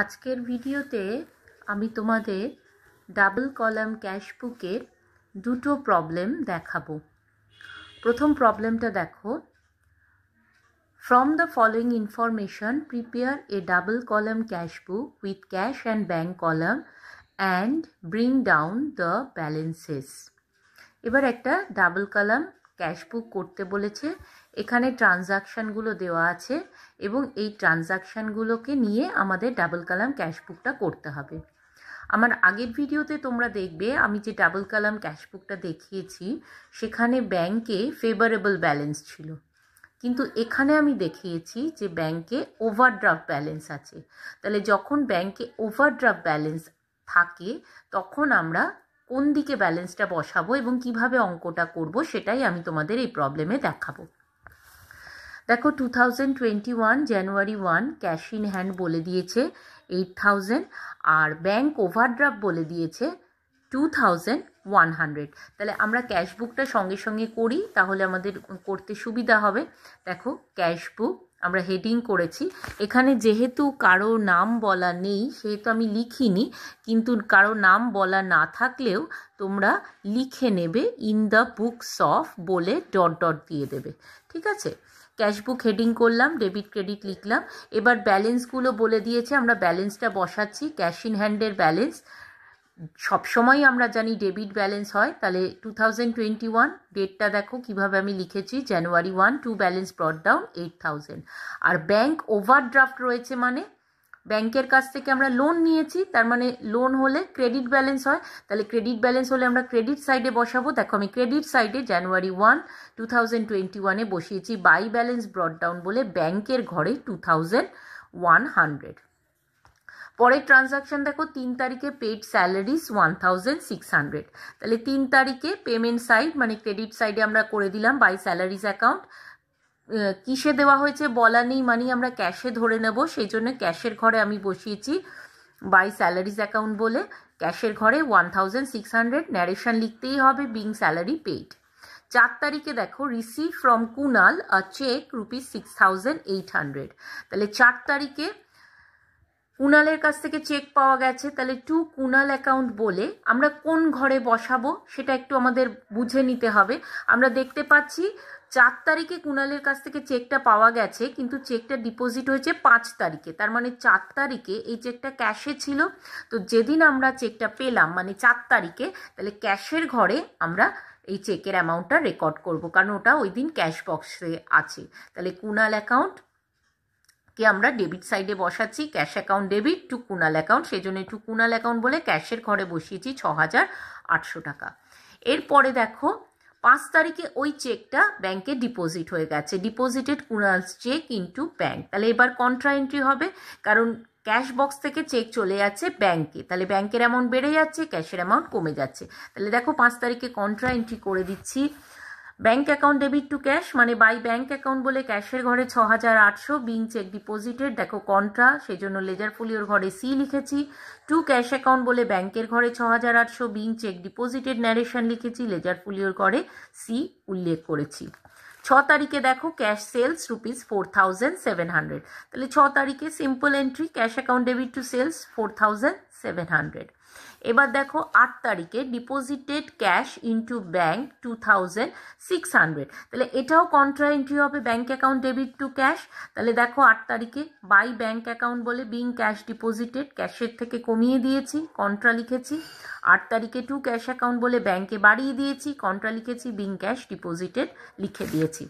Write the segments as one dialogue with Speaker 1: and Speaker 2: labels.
Speaker 1: আজকের ভিডিওতে আমি তোমাদের ডাবল কলাম ক্যাশ বুকের দুটো প্রবলেম দেখাবো প্রথম প্রবলেমটা দেখো from the following information prepare a double column cash book with cash and bank column and bring down the balances এবার একটা ডাবল কলাম ক্যাশ বুক করতে বলেছে এখানে ট্রানজাকশানগুলো দেওয়া আছে এবং এই ট্রানজাকশানগুলোকে নিয়ে আমাদের ডাবল কালাম ক্যাশ বুকটা করতে হবে আমার আগের ভিডিওতে তোমরা দেখবে আমি যে ডাবল কালাম ক্যাশ বুকটা দেখিয়েছি সেখানে ব্যাংকে ফেভারেবল ব্যালেন্স ছিল কিন্তু এখানে আমি দেখিয়েছি যে ব্যাংকে ওভারড্রাফট ব্যালেন্স আছে তাহলে যখন ব্যাংকে ওভারড্রাফট ব্যালেন্স থাকে তখন আমরা কোন দিকে ব্যালেন্সটা বসাবো এবং কিভাবে অঙ্কটা করব সেটাই আমি তোমাদের এই প্রবলেমে দেখাবো দেখো two thousand twenty one January one cash in hand বলে দিয়েছে এইট থাউজেন্ড আর ব্যাঙ্ক ওভারড্রাফ বলে দিয়েছে টু থাউজেন্ড ওয়ান হান্ড্রেড তাহলে আমরা ক্যাশ বুকটা সঙ্গে সঙ্গে করি তাহলে আমাদের করতে সুবিধা হবে দেখো ক্যাশ বুক আমরা হেডিং করেছি এখানে যেহেতু কারো নাম বলা নেই সেহেতু আমি লিখিনি কিন্তু কারো নাম বলা না থাকলেও তোমরা লিখে নেবে ইন দ্য বুকস অফ বলে ডট ডট দিয়ে দেবে ঠিক আছে ক্যাশ বুক হেডিং করলাম ডেবিট ক্রেডিট লিখলাম এবার ব্যালেন্সগুলো বলে দিয়েছে আমরা ব্যালেন্সটা বসাচ্ছি ক্যাশ ইন হ্যান্ডের ব্যালেন্স সবসময় আমরা জানি ডেবিট ব্যালেন্স হয় তাহলে টু থাউজেন্ড টোয়েন্টি ওয়ান ডেটটা দেখো কীভাবে আমি লিখেছি January one two balance brought down eight thousand আর ব্যাংক ওভারড্রাফট রয়েছে মানে ব্যাংকের কাছ থেকে আমরা লোন নিয়েছি তার মানে লোন হলে ক্রেডিট ব্যালেন্স হয় তাহলে ক্রেডিট ব্যালেন্স হলে আমরা ক্রেডিট সাইডে বসাবো দেখো আমি ক্রেডিট সাইডে January one two thousand twenty ওয়ানে বসিয়েছি বাই ব্যালেন্স ব্রড ডাউন বলে ব্যাংকের ঘরে টু থাউজেন্ড ওয়ান হান্ড্রেড পরের ট্রানজাকশন দেখো তিন তারিখে paid salaries one six hundred তাহলে তিন তারিখে পেমেন্ট সাইড মানে ক্রেডিট সাইডে আমরা করে দিলাম বাই স্যালারিস অ্যাকাউন্ট কিসে দেওয়া হয়েছে বলা নেই মানে আমরা ক্যাশে ধরে নেব সেই জন্য ক্যাশের ঘরে আমি বসিয়েছি বাই স্যালারিস অ্যাকাউন্ট বলে ক্যাশের ঘরে ওয়ান থাউজেন্ড সিক্স হান্ড্রেড লিখতেই হবে বিং স্যালারি পেইড চার তারিখে দেখো receive from Kunal a cheque rupees six thousand eight hundred তাহলে চার তারিখে কুণালের কাছ থেকে চেক পাওয়া গেছে তাহলে টু কুণাল অ্যাকাউন্ট বলে আমরা কোন ঘরে বসাবো সেটা একটু আমাদের বুঝে নিতে হবে আমরা দেখতে পাচ্ছি চার তারিখে কুণালের কাছ থেকে চেকটা পাওয়া গেছে কিন্তু চেকটা ডিপোজিট হয়েছে পাঁচ তারিখে তার মানে চার তারিখে এই চেকটা ক্যাশে ছিল তো যেদিন আমরা চেকটা পেলাম মানে চার তারিখে তাহলে ক্যাশের ঘরে আমরা এই চেকের অ্যামাউন্টটা রেকর্ড করব কারণ ওটা ওই দিন ক্যাশ বক্সে আছে তাহলে কুণাল অ্যাকাউন্ট কে আমরা ডেবিট সাইডে বসাচ্ছি cash account debit to Kunal account সেই জন্য টু কুনাল অ্যাকাউন্ট বলে ক্যাশের ঘরে বসিয়েছি ছ হাজার আটশো টাকা এরপরে দেখো পাঁচ তারিখে ওই চেকটা ব্যাংকে ডিপোজিট হয়ে গেছে deposited Kunal's cheque into bank তাহলে এবার কন্ট্রা এন্ট্রি হবে কারণ ক্যাশ বক্স থেকে চেক চলে যাচ্ছে ব্যাংকে তাহলে ব্যাংকের অ্যামাউন্ট বেড়ে যাচ্ছে ক্যাশের অ্যামাউন্ট কমে যাচ্ছে তাহলে দেখো পাঁচ তারিখে কন্ট্রা এন্ট্রি করে দিচ্ছি bank account debit to cash মানে বাই ব্যাংক অ্যাকাউন্ট বলে ক্যাশের ঘরে ছ হাজার আটশো বিং চেক ডিপোজিটের দেখো কন্ট্রা সেই জন্য লেজার ফুলিওর ঘরে সি লিখেছি টু ক্যাশ অ্যাকাউন্ট বলে ব্যাংকের ঘরে ছ হাজার আটশো বিং চেক ডিপোজিটের ন্যারেশন লিখেছি লেজার ফুলিওর ঘরে সি উল্লেখ করেছি ছ তারিখে দেখো cash sales rupees four thousand seven hundred তাহলে ছ তারিখে simple entry cash account debit to sales four thousand seven hundred এবার দেখো আট তারিখে deposited cash into bank two thousand six hundred তাহলে এটাও কন্ট্রা এন্ট্রি হবে bank account debit to cash তাহলে দেখো আট তারিখে বাই ব্যাঙ্ক অ্যাকাউন্ট বলে বিং ক্যাশ ডিপোজিটেড ক্যাশের থেকে কমিয়ে দিয়েছি কন্ট্রা লিখেছি আট তারিখে টু ক্যাশ অ্যাকাউন্ট বলে ব্যাঙ্কে বাড়িয়ে দিয়েছি কন্ট্রা লিখেছি বিং ক্যাশ ডিপোজিটেড লিখে দিয়েছি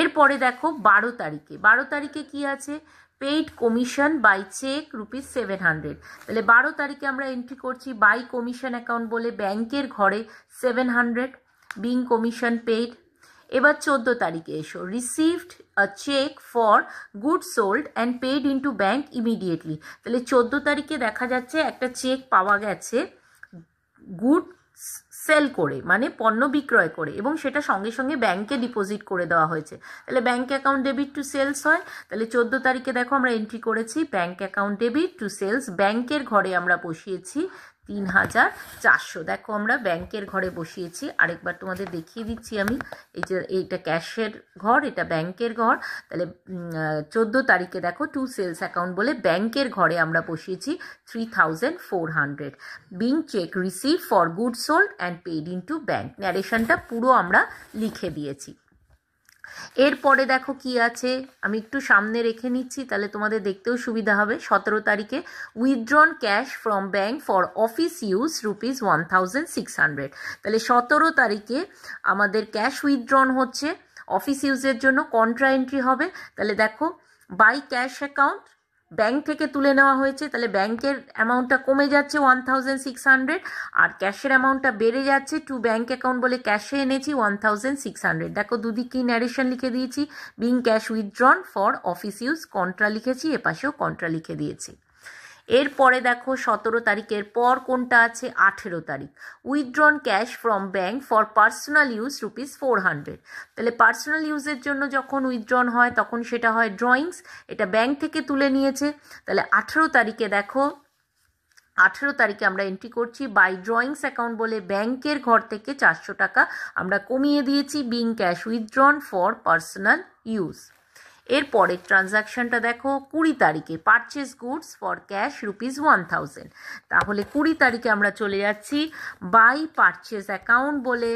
Speaker 1: এরপরে দেখো বারো তারিখে বারো তারিখে কি আছে paid commission by cheque rupees seven hundred তাহলে বারো তারিখে আমরা এন্ট্রি করছি বাই কমিশন অ্যাকাউন্ট বলে ব্যাংকের ঘরে seven hundred being commission paid এবার চোদ্দ তারিখে এসো received a cheque for good sold and paid into bank immediately তাহলে চোদ্দ তারিখে দেখা যাচ্ছে একটা চেক পাওয়া গেছে গুড সেল করে মানে পণ্য বিক্রয় করে এবং সেটা সঙ্গে সঙ্গে ব্যাংকে ডিপোজিট করে দেওয়া হয়েছে তাহলে bank account debit to sales হয় তাহলে চোদ্দো তারিখে দেখো আমরা এন্ট্রি করেছি bank account debit to sales ব্যাংকের ঘরে আমরা বসিয়েছি তিন হাজার চারশো দেখো আমরা ব্যাংকের ঘরে বসিয়েছি আরেকবার তোমাদের দেখিয়ে দিচ্ছি আমি এই যে এইটা ক্যাশের ঘর এটা ব্যাংকের ঘর তাহলে চোদ্দো তারিখে দেখো টু সেলস অ্যাকাউন্ট বলে ব্যাংকের ঘরে আমরা বসিয়েছি three thousand four hundred being cheque receive for good sold and paid into bank ন্যারেশনটা পুরো আমরা লিখে দিয়েছি এরপরে দেখো কি আছে আমি একটু সামনে রেখে নিচ্ছি তাহলে তোমাদের দেখতেও সুবিধা হবে সতেরো তারিখে withdrawn cash from bank for office use rupees one thousand six hundred তাহলে সতেরো তারিখে আমাদের ক্যাশ উইথড্রন হচ্ছে অফিস ইউজের জন্য কন্ট্রা এন্ট্রি হবে তাহলে দেখো বাই ক্যাশ অ্যাকাউন্ট ব্যাংক থেকে তুলে নেওয়া হয়েছে তাহলে ব্যাংকের অ্যামাউন্টটা কমে যাচ্ছে ওয়ান থাউজেন্ড সিক্স হান্ড্রেড আর ক্যাশের অ্যামাউন্টটা বেড়ে যাচ্ছে টু ব্যাংক অ্যাকাউন্ট বলে ক্যাশে এনেছি ওয়ান থাউজেন্ড সিক্স হান্ড্রেড দেখো দুদিকেই ন্যারেশন লিখে দিয়েছি being cash withdrawn for office use contra লিখেছি এপাশেও কন্ট্রা লিখে দিয়েছি এরপরে দেখো সতেরো তারিখের পর কোনটা আছে আঠেরো তারিখ withdrawn cash from bank for personal use rupees four hundred তাহলে পার্সোনাল ইউজের জন্য যখন উইথড্রন হয় তখন সেটা হয় ড্রয়িংস এটা ব্যাঙ্ক থেকে তুলে নিয়েছে তাহলে আঠেরো তারিখে দেখো আঠেরো তারিখে আমরা এন্ট্রি করছি বাই ড্রয়িংস অ্যাকাউন্ট বলে ব্যাংকের ঘর থেকে চারশো টাকা আমরা কমিয়ে দিয়েছি being cash withdrawn for personal use এর ট্রানজ্যাকশনটা দেখো কুড়ি তারিখে purchase goods for cash rupees one thousand তাহলে কুড়ি তারিখে আমরা চলে যাচ্ছি বাই পারচেস অ্যাকাউন্ট বলে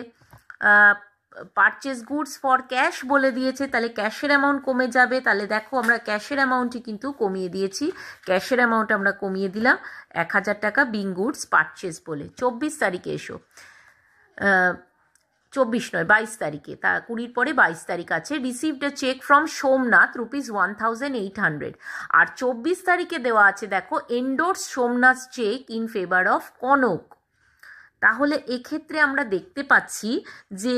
Speaker 1: পারচেস গুডস ফর ক্যাশ বলে দিয়েছে তাহলে ক্যাশের অ্যামাউন্ট কমে যাবে তাহলে দেখো আমরা ক্যাশের অ্যামাউন্টই কিন্তু কমিয়ে দিয়েছি ক্যাশের অ্যামাউন্ট আমরা কমিয়ে দিলাম এক হাজার টাকা বিং গুডস পারচেস বলে চব্বিশ তারিখে এসো চব্বিশ নয় বাইশ তারিখে তা কুড়ির পরে বাইশ তারিখ আছে received a cheque from Somnath rupees one thousand eight hundred আর চব্বিশ তারিখে দেওয়া আছে দেখো endorse Somnath cheque in favour of Kanak তাহলে এক্ষেত্রে আমরা দেখতে পাচ্ছি যে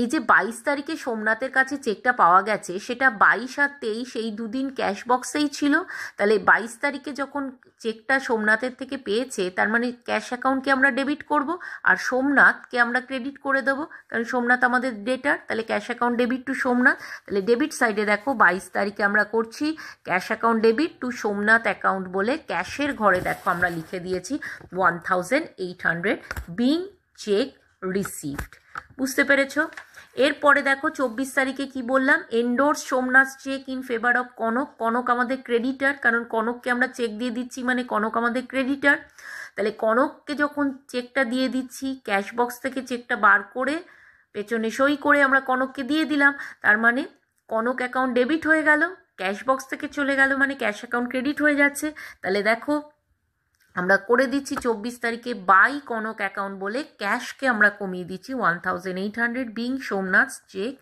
Speaker 1: এই যে বাইশ তারিখে সোমনাথের কাছে চেকটা পাওয়া গেছে সেটা বাইশ আর তেইশ এই দুদিন ক্যাশ বক্সেই ছিল তাহলে বাইশ তারিখে যখন চেকটা সোমনাথের থেকে পেয়েছে তার মানে ক্যাশ অ্যাকাউন্টকে আমরা ডেবিট করব আর সোমনাথকে আমরা ক্রেডিট করে দেব কারণ সোমনাথ আমাদের ডেটার তাহলে cash account debit to Somnath তাহলে ডেবিট সাইডে দেখো বাইশ তারিখে আমরা করছি cash account debit to Somnath account বলে ক্যাশের ঘরে দেখো আমরা লিখে দিয়েছি one thousand eight hundred being cheque received বুঝতে পেরেছ এরপরে দেখো চব্বিশ তারিখে কি বললাম endorse Somnath cheque in favour of Kanak Kanak আমাদের ক্রেডিটার কারণ কনককে আমরা চেক দিয়ে দিচ্ছি মানে কনক আমাদের ক্রেডিটার তাহলে কনককে যখন চেকটা দিয়ে দিচ্ছি ক্যাশ বক্স থেকে চেকটা বার করে পেছনে সই করে আমরা কনককে দিয়ে দিলাম তার মানে কনক অ্যাকাউন্ট ডেবিট হয়ে গেল ক্যাশ বক্স থেকে চলে গেল মানে ক্যাশ অ্যাকাউন্ট ক্রেডিট হয়ে যাচ্ছে তাহলে দেখো আমরা করে দিচ্ছি চব্বিশ তারিখে বাই কনক অ্যাকাউন্ট বলে ক্যাশকে আমরা কমিয়ে দিচ্ছি one thousand eight hundred being Somnath cheque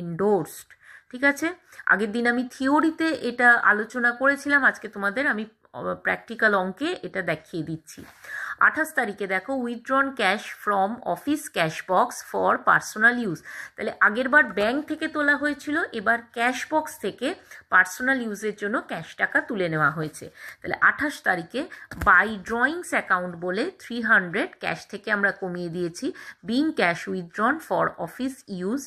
Speaker 1: endorsed ঠিক আছে আগের দিন আমি থিওরিতে এটা আলোচনা করেছিলাম আজকে তোমাদের আমি প্র্যাকটিক্যাল অঙ্কে এটা দেখিয়ে দিচ্ছি আঠাশ তারিখে দেখো withdrawn cash from office cash box for personal use তাহলে আগেরবার ব্যাংক থেকে তোলা হয়েছিল এবার ক্যাশ বক্স থেকে পার্সোনাল ইউজের জন্য ক্যাশ টাকা তুলে নেওয়া হয়েছে তাহলে আঠাশ তারিখে বাই ড্রয়িংস অ্যাকাউন্ট বলে থ্রি হান্ড্রেড ক্যাশ থেকে আমরা কমিয়ে দিয়েছি being cash withdrawn for office use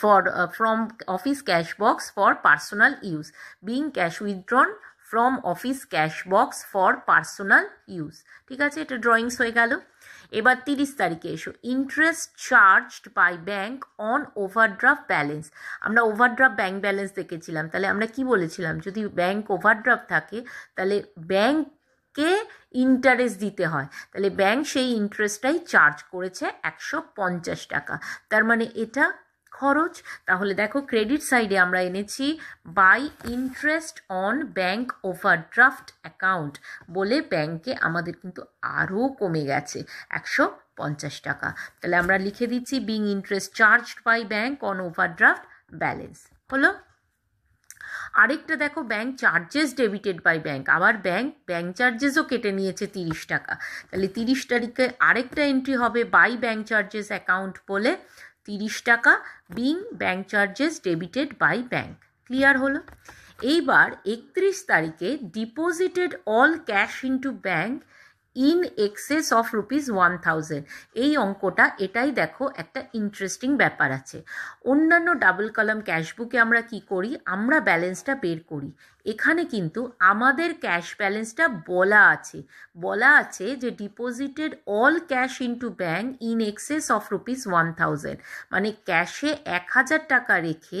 Speaker 1: for from office cash box for personal use being cash withdrawn from office cash box for personal use ঠিক আছে এটা ড্রয়িংস হয়ে গেল এবার তিরিশ তারিখে এসো interest charged by bank on overdraft balance আমরা ওভারড্রাফট ব্যাংক ব্যালেন্স দেখেছিলাম তাহলে আমরা কি বলেছিলাম যদি ব্যাংক ওভারড্রাফ্ট থাকে তাহলে ব্যাংক ইন্টারেস্ট দিতে হয় তাহলে ব্যাংক সেই ইন্টারেস্টটাই চার্জ করেছে একশো পঞ্চাশ টাকা তার মানে এটা খরচ তাহলে দেখো ক্রেডিট সাইডে আমরা এনেছি by interest on bank overdraft account বলে ব্যাংকে আমাদের কিন্তু আরও কমে গেছে একশো পঞ্চাশ টাকা তাহলে আমরা লিখে দিচ্ছি being interest charged by bank on overdraft balance হলো আরেকটা দেখো bank charges debited by bank আবার ব্যাংক ব্যাংক চার্জেসও কেটে নিয়েছে তিরিশ টাকা তাহলে তিরিশ তারিখে আরেকটা এন্ট্রি হবে বাই ব্যাংক চার্জেস অ্যাকাউন্ট বলে তিরিশ টাকা being bank charges debited by bank clear হলো এইবার একত্রিশ তারিখে deposited all cash into bank in excess of rupees one thousand এই অঙ্কটা এটাই দেখো একটা ইন্টারেস্টিং ব্যাপার আছে অন্যান্য ডাবল কলাম ক্যাশবুকে আমরা কি করি আমরা ব্যালেন্সটা বের করি এখানে কিন্তু আমাদের ক্যাশ ব্যালেন্সটা বলা আছে বলা আছে যে deposited all cash into bank in excess of rupees one thousand মানে ক্যাশে এক হাজার টাকা রেখে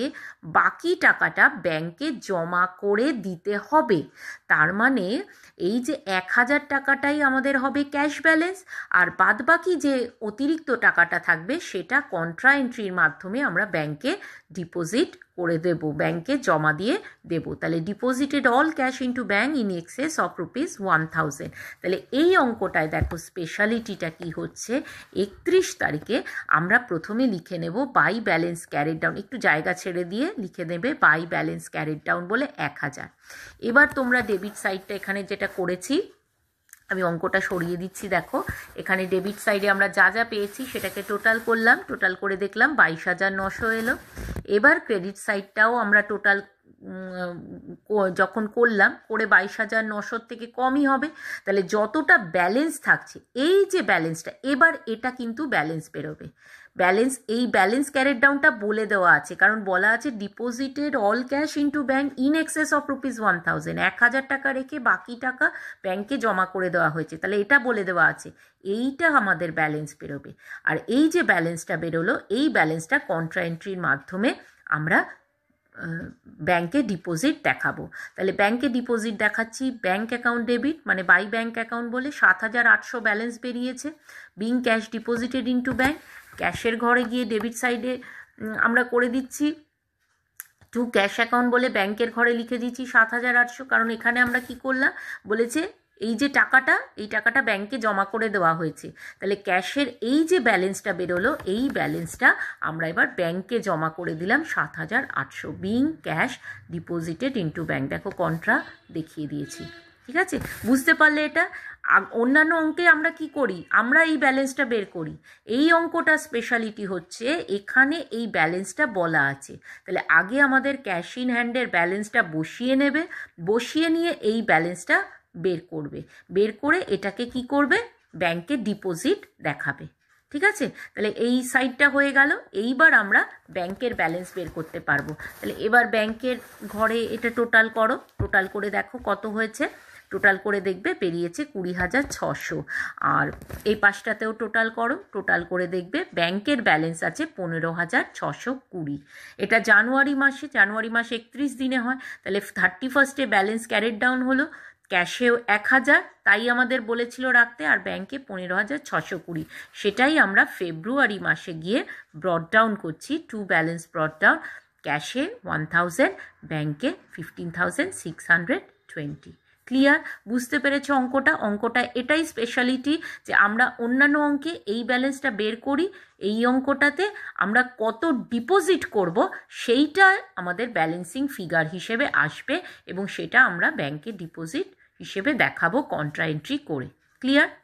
Speaker 1: বাকি টাকাটা ব্যাংকে জমা করে দিতে হবে তার মানে এই যে এক হাজার টাকাটাই আমাদের হবে ক্যাশ ব্যালেন্স আর বাদ বাকি যে অতিরিক্ত টাকাটা থাকবে সেটা কন্ট্রা এন্ট্রির মাধ্যমে আমরা ব্যাংকে ডিপোজিট করে দেব ব্যাংকে জমা দিয়ে দেব তাহলে deposited all cash into bank in excess of rupees one thousand তাহলে এই অঙ্কটায় দেখো স্পেশালিটিটা কি হচ্ছে একত্রিশ তারিখে আমরা প্রথমে লিখে নেব বাই ব্যালেন্স ক্যারেট ডাউন একটু জায়গা ছেড়ে দিয়ে লিখে নেবে বাই ব্যালেন্স ক্যারেট ডাউন বলে এক হাজার এবার তোমরা ডেবিট সাইডটা এখানে যেটা করেছি আমি অঙ্কটা সরিয়ে দিচ্ছি দেখো এখানে ডেবিট সাইডে আমরা যা যা পেয়েছি সেটাকে টোটাল করলাম টোটাল করে দেখলাম বাইশ হাজার নশো এলো এবার ক্রেডিট সাইডটাও আমরা টোটাল যখন করলাম করে বাইশ হাজার নশোর থেকে কমই হবে তাহলে যতটা ব্যালেন্স থাকছে এই যে ব্যালেন্সটা এবার এটা কিন্তু ব্যালেন্স বেরোবে ব্যালেন্স এই ব্যালেন্স ক্যারেট ডাউনটা বলে দেওয়া আছে কারণ বলা আছে deposited all cash into bank in excess of rupees one thousand এক হাজার টাকা রেখে বাকি টাকা ব্যাংকে জমা করে দেওয়া হয়েছে তাহলে এটা বলে দেওয়া আছে এইটা আমাদের ব্যালেন্স বেরোবে আর এই যে ব্যালেন্সটা বেরোলো এই ব্যালেন্সটা কন্ট্রা এন্ট্রির মাধ্যমে আমরা ব্যাংকে ডিপোজিট দেখাবো তাহলে ব্যাংকে ডিপোজিট দেখাচ্ছি ব্যাংক অ্যাকাউন্ট ডেবিট মানে বাই ব্যাংক অ্যাকাউন্ট বলে সাত হাজার আটশো ব্যালেন্স বেরিয়েছে being cash deposited into bank ক্যাশের ঘরে গিয়ে ডেবিট সাইডে আমরা করে দিচ্ছি টু ক্যাশ অ্যাকাউন্ট বলে ব্যাংকের ঘরে লিখে দিচ্ছি সাত হাজার আটশো কারণ এখানে আমরা কি করলাম বলেছে এই যে টাকাটা এই টাকাটা ব্যাংকে জমা করে দেওয়া হয়েছে তাহলে ক্যাশের এই যে ব্যালেন্সটা বেরোলো এই ব্যালেন্সটা আমরা এবার ব্যাংকে জমা করে দিলাম সাত হাজার আটশো being cash deposited into bank দেখো কন্ট্রা দেখিয়ে দিয়েছি ঠিক আছে বুঝতে পারলে এটা অন্যান্য অঙ্কে আমরা কি করি আমরা এই ব্যালেন্সটা বের করি এই অঙ্কটা স্পেশালিটি হচ্ছে এখানে এই ব্যালেন্সটা বলা আছে তাহলে আগে আমাদের ক্যাশ ইন হ্যান্ডের ব্যালেন্সটা বসিয়ে নেবে বসিয়ে নিয়ে এই ব্যালেন্সটা বের করবে বের করে এটাকে কি করবে ব্যাংকে ডিপোজিট দেখাবে ঠিক আছে তাহলে এই সাইডটা হয়ে গেল এইবার আমরা ব্যাংকের ব্যালেন্স বের করতে পারবো তাহলে এবার ব্যাংকের ঘরে এটা টোটাল করো টোটাল করে দেখো কত হয়েছে টোটাল করে দেখবে পেরিয়েছে কুড়ি হাজার ছশো আর এই পাশটাতেও টোটাল করো টোটাল করে দেখবে ব্যাংকের ব্যালেন্স আছে পনেরো হাজার ছশো কুড়ি এটা জানুয়ারি মাসে জানুয়ারি মাসে একত্রিশ দিনে হয় তাহলে থার্টি ফার্স্টে ব্যালেন্স ক্যারেট ডাউন হলো ক্যাশেও এক হাজার তাই আমাদের বলেছিল রাখতে আর ব্যাংকে পনেরো হাজার ছশো কুড়ি সেটাই আমরা ফেব্রুয়ারি মাসে গিয়ে ব্রডডাউন করছি টু ব্যালেন্স ব্রডডাউন ক্যাশে ওয়ান থাউজেন্ড ব্যাংকে fifteen thousand six hundred twenty clear বুঝতে পেরেছে অঙ্কটা অঙ্কটা এটাই স্পেশালিটি যে আমরা অন্যান্য অঙ্কে এই ব্যালেন্সটা বের করি এই অঙ্কটাতে আমরা কত ডিপোজিট করব সেইটা আমাদের ব্যালেন্সিং ফিগার হিসেবে আসবে এবং সেটা আমরা ব্যাংকে ডিপোজিট হিসেবে দেখাবো কন্ট্রা এন্ট্রি করে ক্লিয়ার